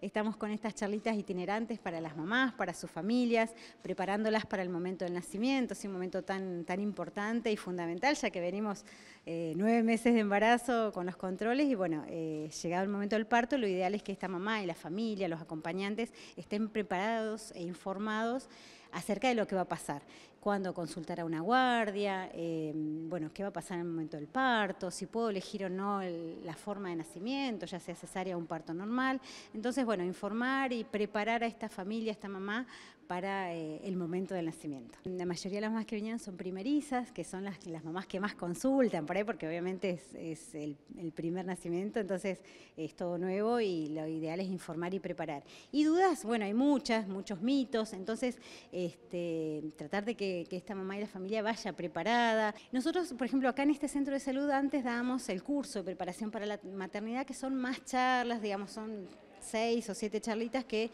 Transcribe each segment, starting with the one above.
Estamos con estas charlitas itinerantes para las mamás, para sus familias, preparándolas para el momento del nacimiento, es un momento tan, tan importante y fundamental, ya que venimos eh, nueve meses de embarazo con los controles y bueno, eh, llegado el momento del parto, lo ideal es que esta mamá y la familia, los acompañantes, estén preparados e informados acerca de lo que va a pasar, cuándo consultar a una guardia, eh, bueno, qué va a pasar en el momento del parto, si puedo elegir o no la forma de nacimiento, ya sea cesárea o un parto normal. Entonces, bueno, informar y preparar a esta familia, a esta mamá, para eh, el momento del nacimiento. La mayoría de las mamás que venían son primerizas, que son las, las mamás que más consultan por ahí, porque obviamente es, el, primer nacimiento, entonces es todo nuevo y lo ideal es informar y preparar. Y dudas, bueno, hay muchas, muchos mitos, entonces este, tratar de que, que, esta mamá y la familia vaya preparada. Nosotros, por ejemplo, acá en este centro de salud antes dábamos el curso de preparación para la maternidad, que son más charlas, digamos, son seis o siete charlitas que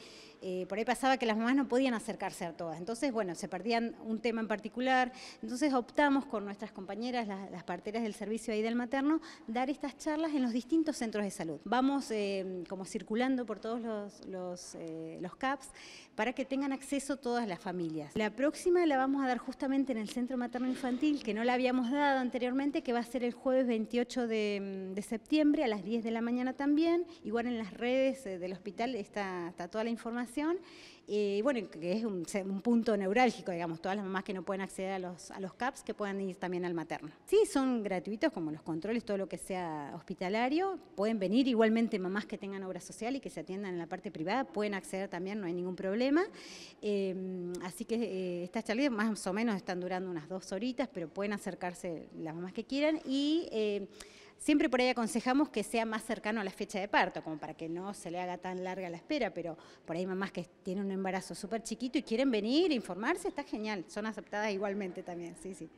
eh, por ahí pasaba que las mamás no podían acercarse a todas. Entonces, bueno, se perdían un tema en particular. Entonces optamos con nuestras compañeras, las, parteras del servicio ahí del materno, dar estas charlas en los distintos centros de salud. Vamos eh, como circulando por todos los, eh, los, CAPS para que tengan acceso todas las familias. La próxima la vamos a dar justamente en el Centro Materno Infantil, que no la habíamos dado anteriormente, que va a ser el jueves 28 de, mm, de septiembre a las 10 de la mañana también, igual en las redes de del hospital está, toda la información. Y bueno, que es un, punto neurálgico, digamos, todas las mamás que no pueden acceder a los, a los CAPS, que puedan ir también al materno. Sí, son gratuitos como los controles, todo lo que sea hospitalario. Pueden venir igualmente mamás que tengan obra social y que se atiendan en la parte privada, pueden acceder también, no hay ningún problema. Em, así que eh, estas charlas más o menos están durando unas dos horitas, pero pueden acercarse las mamás que quieran. Y eh, Siempre por ahí aconsejamos que sea más cercano a la fecha de parto, como para que no se le haga tan larga la espera, pero por ahí mamás que tienen un embarazo súper chiquito y quieren venir, informarse, está genial, son aceptadas igualmente también, sí, sí.